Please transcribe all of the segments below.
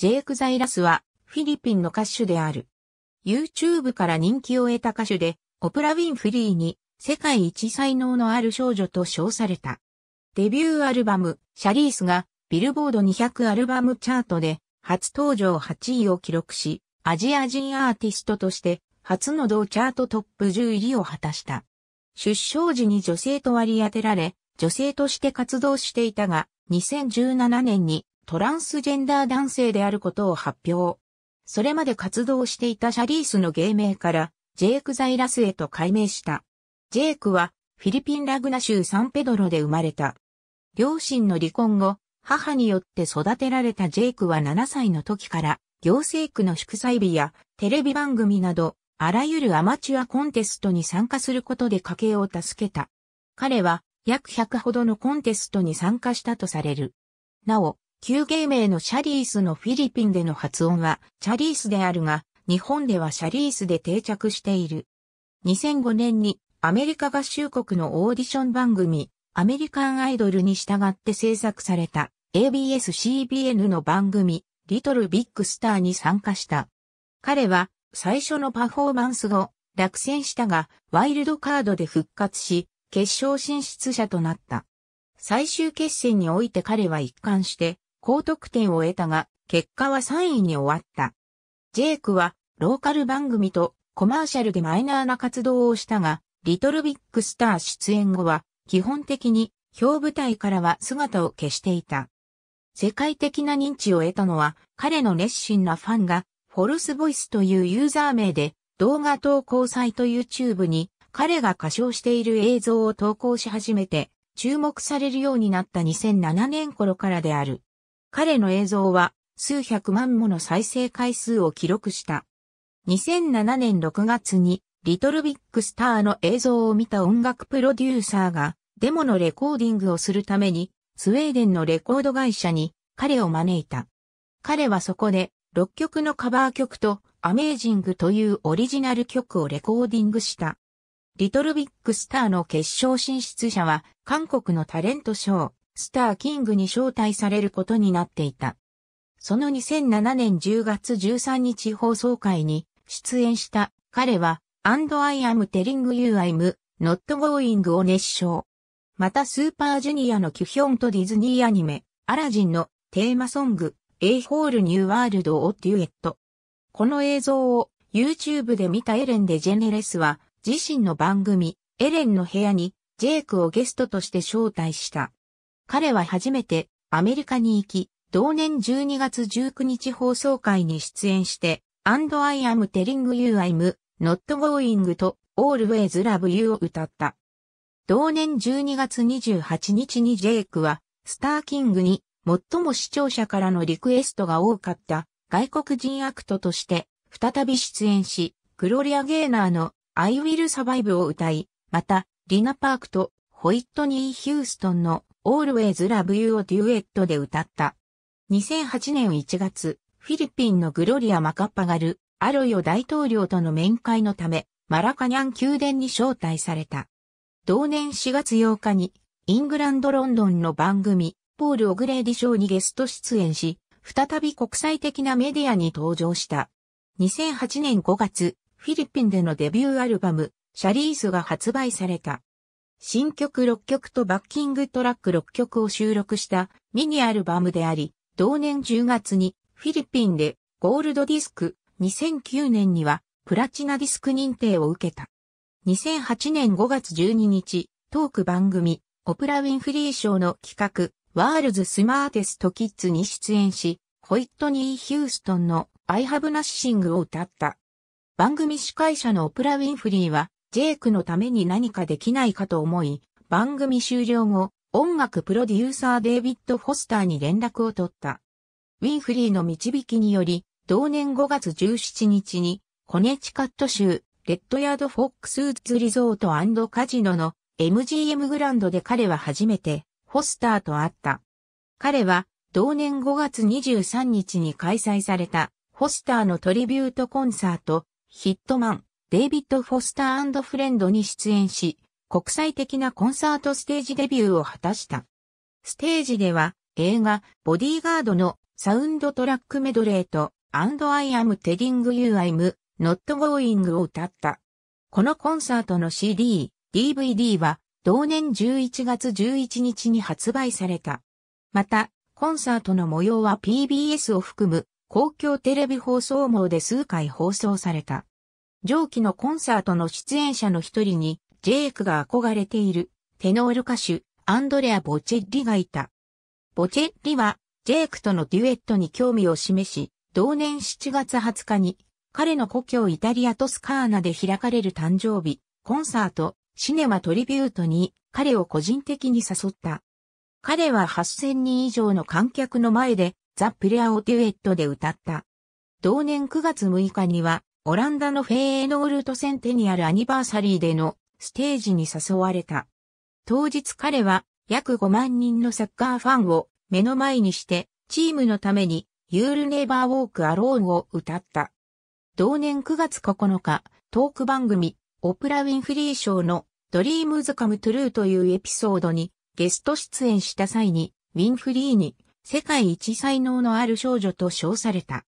ジェイク・ザイラスはフィリピンの歌手である。YouTube から人気を得た歌手で、オプラ・ウィンフリーに世界一才能のある少女と称された。デビューアルバム、シャリースがビルボード200アルバムチャートで初登場8位を記録し、アジア人アーティストとして初の同チャートトップ10入りを果たした。出生時に女性と割り当てられ、女性として活動していたが、2017年にトランスジェンダー男性であることを発表。それまで活動していたシャリースの芸名から、ジェイク・ザイラスへと改名した。ジェイクは、フィリピン・ラグナ州サンペドロで生まれた。両親の離婚後、母によって育てられたジェイクは7歳の時から、行政区の祝祭日やテレビ番組など、あらゆるアマチュアコンテストに参加することで家計を助けた。彼は、約100ほどのコンテストに参加したとされる。なお、旧芸名のシャリースのフィリピンでの発音は、チャリースであるが、日本ではシャリースで定着している。2005年にアメリカ合衆国のオーディション番組、アメリカンアイドルに従って制作された ABS-CBN の番組、リトルビッグスターに参加した。彼は最初のパフォーマンス後、落選したが、ワイルドカードで復活し、決勝進出者となった。最終決戦において彼は一貫して、高得点を得たが、結果は3位に終わった。ジェイクは、ローカル番組とコマーシャルでマイナーな活動をしたが、リトルビッグスター出演後は、基本的に、表舞台からは姿を消していた。世界的な認知を得たのは、彼の熱心なファンが、フォルスボイスというユーザー名で、動画投稿サイト YouTube に、彼が歌唱している映像を投稿し始めて、注目されるようになった2007年頃からである。彼の映像は数百万もの再生回数を記録した。2007年6月にリトルビッグスターの映像を見た音楽プロデューサーがデモのレコーディングをするためにスウェーデンのレコード会社に彼を招いた。彼はそこで6曲のカバー曲とアメージングというオリジナル曲をレコーディングした。リトルビッグスターの決勝進出者は韓国のタレントショー、スターキングに招待されることになっていた。その2007年10月13日放送会に出演した彼は And I am telling you I'm not going を熱唱。またスーパージュニアのキュヒョンとディズニーアニメアラジンのテーマソング A Whole New World をデュエット。この映像を YouTube で見たエレン・デジェネレスは自身の番組エレンの部屋にジェイクをゲストとして招待した。彼は初めてアメリカに行き、同年12月19日放送会に出演して、And I am telling you I'm not going to always love you を歌った。同年12月28日にジェイクは、スターキングに最も視聴者からのリクエストが多かった外国人アクトとして再び出演し、グロリア・ゲーナーの I Will Survive を歌い、また、リナ・パークとホイットニー・ヒューストンの Always Love You をデュエットで歌った。2008年1月、フィリピンのグロリア・マカッパガル、アロヨ大統領との面会のため、マラカニャン宮殿に招待された。同年4月8日に、イングランド・ロンドンの番組、ポール・オグレーディ賞にゲスト出演し、再び国際的なメディアに登場した。2008年5月、フィリピンでのデビューアルバム、シャリースが発売された。新曲6曲とバッキングトラック6曲を収録したミニアルバムであり、同年10月にフィリピンでゴールドディスク、2009年にはプラチナディスク認定を受けた。2008年5月12日、トーク番組、オプラ・ウィンフリー賞の企画、ワールズ・スマーテスト・キッズに出演し、ホイットニー・ヒューストンのアイハブナッシングを歌った。番組司会者のオプラ・ウィンフリーは、ジェイクのために何かできないかと思い、番組終了後、音楽プロデューサーデイビッド・フォスターに連絡を取った。ウィンフリーの導きにより、同年5月17日に、コネチカット州、レッドヤード・フォックスウッズ・リゾートカジノの MGM グランドで彼は初めて、フォスターと会った。彼は、同年5月23日に開催された、フォスターのトリビュートコンサート、ヒットマン、デイビッド・フォスターフレンドに出演し、国際的なコンサートステージデビューを果たした。ステージでは映画ボディーガードのサウンドトラックメドレーとア n d I am telling you I'm not going を歌った。このコンサートの CD、DVD は同年11月11日に発売された。また、コンサートの模様は PBS を含む公共テレビ放送網で数回放送された。上記のコンサートの出演者の一人に、ジェイクが憧れている、テノール歌手、アンドレア・ボチェッリがいた。ボチェッリは、ジェイクとのデュエットに興味を示し、同年7月20日に、彼の故郷イタリアトスカーナで開かれる誕生日、コンサート、シネマトリビュートに彼を個人的に誘った。彼は8000人以上の観客の前でザ・プレアをデュエットで歌った。同年9月6日にはオランダのフェーノールトセンテニアルアニバーサリーでのステージに誘われた。当日彼は約5万人のサッカーファンを目の前にしてチームのためにユールネイバーウォークアローンを歌った。同年9月9日、トーク番組オプラ・ウィンフリー賞のドリームズカムトゥルーというエピソードにゲスト出演した際にウィンフリーに世界一才能のある少女と称された。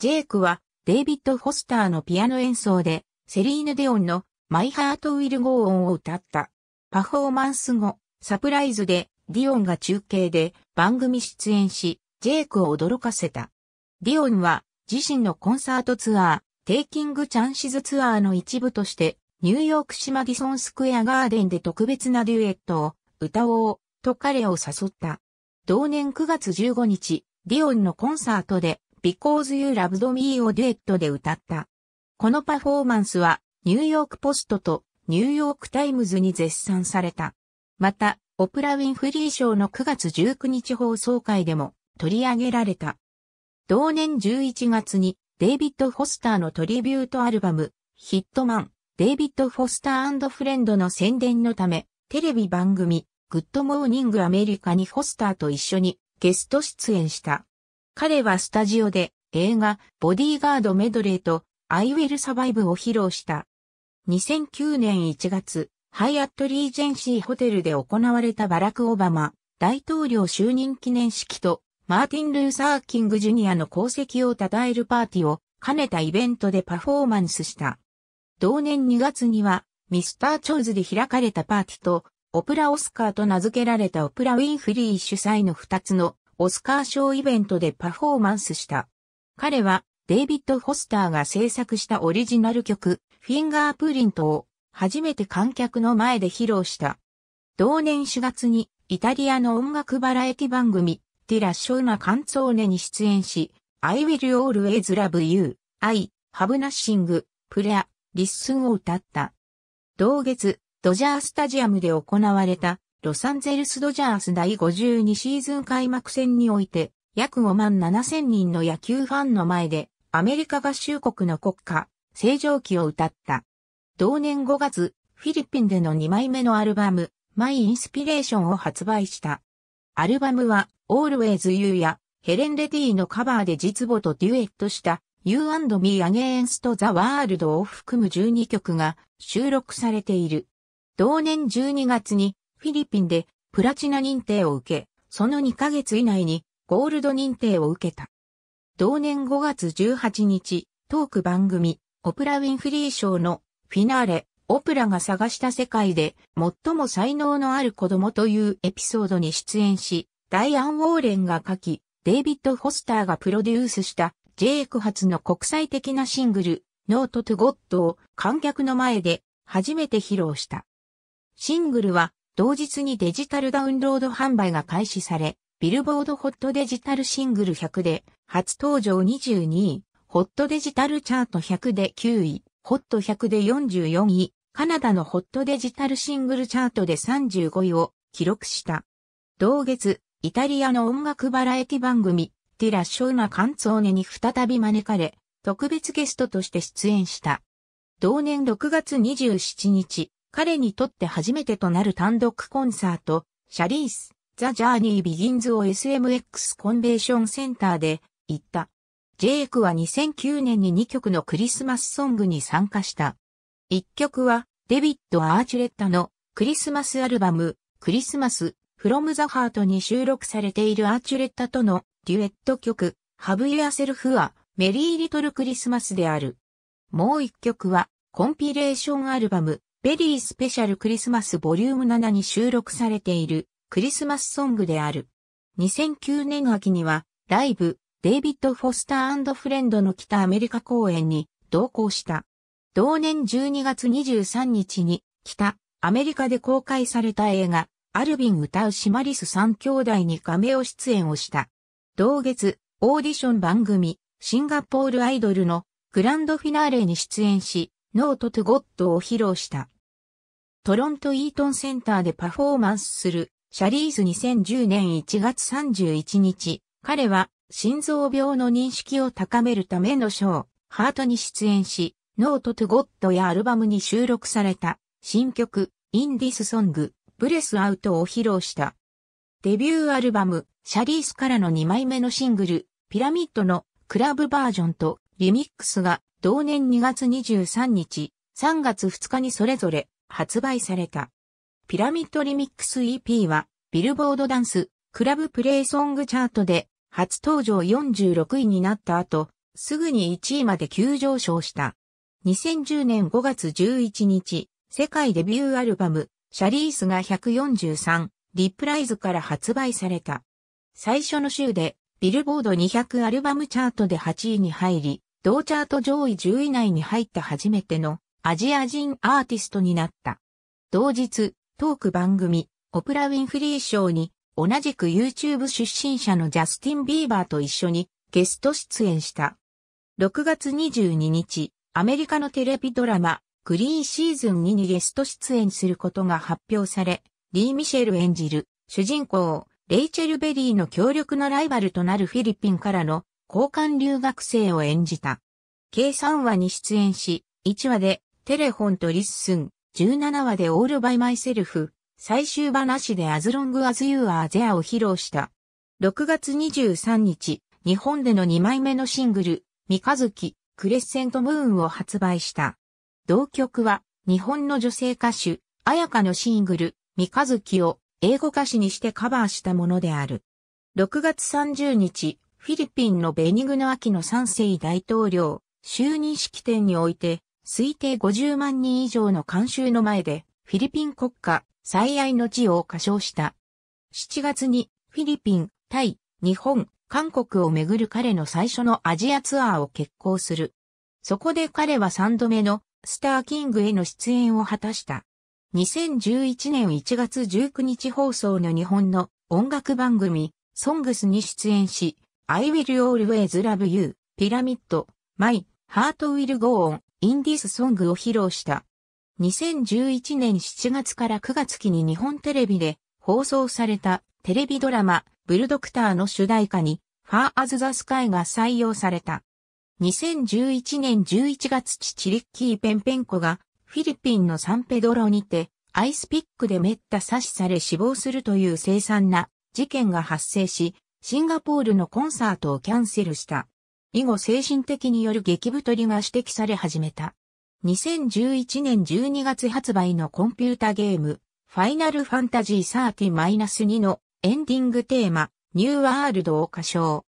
ジェイクはデイビッド・フォスターのピアノ演奏で、セリーヌ・デオンのマイ・ハート・ウィル・ゴー・オンを歌った。パフォーマンス後、サプライズでディオンが中継で番組出演し、ジェイクを驚かせた。ディオンは自身のコンサートツアー、テイキング・チャンシズツアーの一部として、ニューヨークシマディソン・スクエア・ガーデンで特別なデュエットを歌おうと彼を誘った。同年9月15日、ディオンのコンサートで Because You Loved Me をデュエットで歌った。このパフォーマンスはニューヨークポストとニューヨークタイムズに絶賛された。また、オプラ・ウィンフリー賞の9月19日放送会でも取り上げられた。同年11月にデイビッド・フォスターのトリビュートアルバム、ヒットマン、デイビッド・フォスターフレンドの宣伝のため、テレビ番組、グッド・モーニング・アメリカにフォスターと一緒にゲスト出演した。彼はスタジオで映画ボディーガードメドレーとアイウェルサバイブを披露した。2009年1月、ハイアットリージェンシーホテルで行われたバラク・オバマ大統領就任記念式とマーティン・ルーサー・キング・ジュニアの功績を称えるパーティーを兼ねたイベントでパフォーマンスした。同年2月にはミスター・チョーズで開かれたパーティーとオプラ・オスカーと名付けられたオプラ・ウィンフリー主催の2つのオスカー賞イベントでパフォーマンスした。彼は、デイビッド・フォスターが制作したオリジナル曲、フィンガープリントを、初めて観客の前で披露した。同年4月に、イタリアの音楽バラエティ番組、ティラッショーナ・カンツォーネに出演し、I will always love you, I have nothing, p r a y listen を歌った。同月、ドジャースタジアムで行われたロサンゼルスドジャース第52シーズン開幕戦において、約5万7千人の野球ファンの前で、アメリカ合衆国の国歌、正常期を歌った。同年5月、フィリピンでの2枚目のアルバム、マイ・インスピレーションを発売した。アルバムは、Always You や、ヘレン・レディのカバーで実母とデュエットした You and Me Against the World を含む12曲が収録されている。同年12月にフィリピンでプラチナ認定を受け、その2ヶ月以内にゴールド認定を受けた。同年5月18日、トーク番組、オプラ・ウィンフリー賞のフィナーレ、オプラが探した世界で最も才能のある子供というエピソードに出演し、ダイアン・ウォーレンが書き、デイビッド・フォスターがプロデュースしたジェイク発の国際的なシングル、ノート・トゥ・ゴッドを観客の前で初めて披露した。シングルは同日にデジタルダウンロード販売が開始され、ビルボードホットデジタルシングル100で初登場22位、ホットデジタルチャート100で9位、ホット100で44位、カナダのホットデジタルシングルチャートで35位を記録した。同月、イタリアの音楽バラエティ番組、ティラッショーナカンツォーネに再び招かれ、特別ゲストとして出演した。同年6月27日、彼にとって初めてとなる単独コンサート、シャリース、ザ・ジャーニー・ビギンズを SMX コンベーションセンターで行った。ジェイクは2009年に2曲のクリスマスソングに参加した。1曲はデビッド・アーチュレッタのクリスマスアルバム、クリスマス、フロム・ザ・ハートに収録されているアーチュレッタとのデュエット曲、ハブ・ユア・セルフ・はメリー・リトル・クリスマスである。もう1曲はコンピレーションアルバム、ベリースペシャルクリスマスボリューム7に収録されているクリスマスソングである。2009年秋にはライブデイビッド・フォスターフレンドの北アメリカ公演に同行した。同年12月23日に北アメリカで公開された映画アルビン歌うシマリス3兄弟に仮名を出演をした。同月オーディション番組シンガポールアイドルのグランドフィナーレに出演しノート・トゥ・ゴッドを披露した。トロントイートンセンターでパフォーマンスする、シャリーズ2010年1月31日、彼は心臓病の認識を高めるためのショー、ハートに出演し、ノートトゥゴッドやアルバムに収録された新曲、インディスソング、ブレスアウトを披露した。デビューアルバム、シャリースからの2枚目のシングル、ピラミッドのクラブバージョンとリミックスが同年2月23日、3月2日にそれぞれ発売された。ピラミッドリミックス EP は、ビルボードダンス、クラブプレイソングチャートで、初登場46位になった後、すぐに1位まで急上昇した。2010年5月11日、世界デビューアルバム、シャリースが143、リプライズから発売された。最初の週で、ビルボード200アルバムチャートで8位に入り、同チャート上位10位内に入った初めてのアジア人アーティストになった。同日、トーク番組、オプラ・ウィンフリー賞に、同じく YouTube 出身者のジャスティン・ビーバーと一緒にゲスト出演した。6月22日、アメリカのテレビドラマ、グリーンシーズン2にゲスト出演することが発表され、リー・ミシェル演じる、主人公、レイチェル・ベリーの強力なライバルとなるフィリピンからの交換留学生を演じた。計3話に出演し、1話でテレフォンとリッスン、17話でオールバイマイセルフ、最終話でアズロングアズユーアーゼアを披露した。6月23日、日本での2枚目のシングル、三日月、クレッセントムーンを発売した。同曲は、日本の女性歌手、あやかのシングル、三日月を英語歌詞にしてカバーしたものである。6月30日、フィリピンのベニグの秋の三世大統領、就任式典において、推定50万人以上の監修の前で、フィリピン国家最愛の地を歌唱した。7月にフィリピン、タイ、日本、韓国をめぐる彼の最初のアジアツアーを決行する。そこで彼は3度目のスターキングへの出演を果たした。2011年1月19日放送の日本の音楽番組、ソングスに出演し、I will always love you, ピラミッド、My Heart will go on インディスソングを披露した。2011年7月から9月期に日本テレビで放送されたテレビドラマブルドクターの主題歌にファー・アズ・ザ・スカイが採用された。2011年11月チリッキー・ペンペンコがフィリピンのサンペドロにてアイスピックで滅多刺しされ死亡するという凄惨な事件が発生し、シンガポールのコンサートをキャンセルした。以後精神的による激太りが指摘され始めた。2011年12月発売のコンピュータゲーム、ファイナルファンタジー30-2のエンディングテーマ、ニューワールドを歌唱。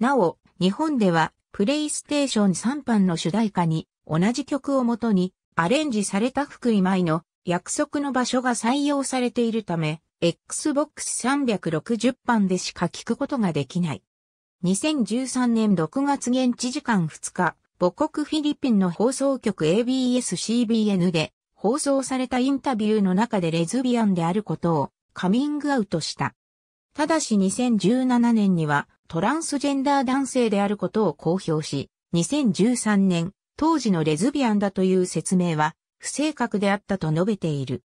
なお、日本では、プレイステーション3版の主題歌に、同じ曲をもとに、アレンジされた福井舞の約束の場所が採用されているため、Xbox 360版でしか聴くことができない。2013年6月現地時間2日、母国フィリピンの放送局 ABS-CBN で放送されたインタビューの中でレズビアンであることをカミングアウトした。ただし2017年にはトランスジェンダー男性であることを公表し、2013年、当時のレズビアンだという説明は不正確であったと述べている。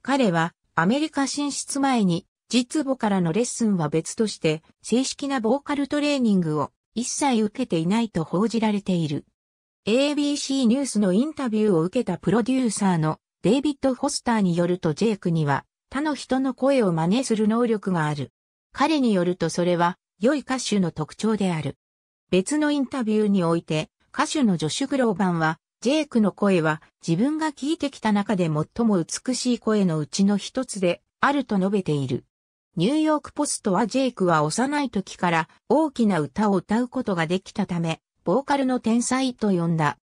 彼はアメリカ進出前に実母からのレッスンは別として、正式なボーカルトレーニングを一切受けていないと報じられている。ABC ニュースのインタビューを受けたプロデューサーのデイビッド・フォスターによるとジェイクには他の人の声を真似する能力がある。彼によるとそれは良い歌手の特徴である。別のインタビューにおいて歌手のジョシュ・グローバンはジェイクの声は自分が聞いてきた中で最も美しい声のうちの一つであると述べている。ニューヨークポストはジェイクは幼い時から大きな歌を歌うことができたため、ボーカルの天才と呼んだ。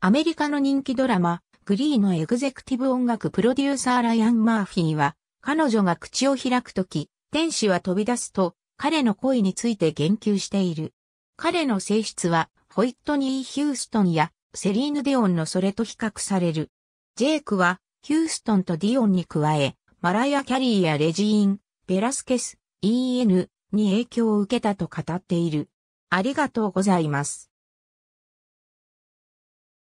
アメリカの人気ドラマ、グリーのエグゼクティブ音楽プロデューサーライアン・マーフィーは、彼女が口を開くとき、天使は飛び出すと、彼の恋について言及している。彼の性質は、ホイットニー・ヒューストンやセリーヌ・デオンのそれと比較される。ジェイクは、ヒューストンとディオンに加え、マライア・キャリーやレジーン、ベラスケス、EN に影響を受けたと語っている。ありがとうございます。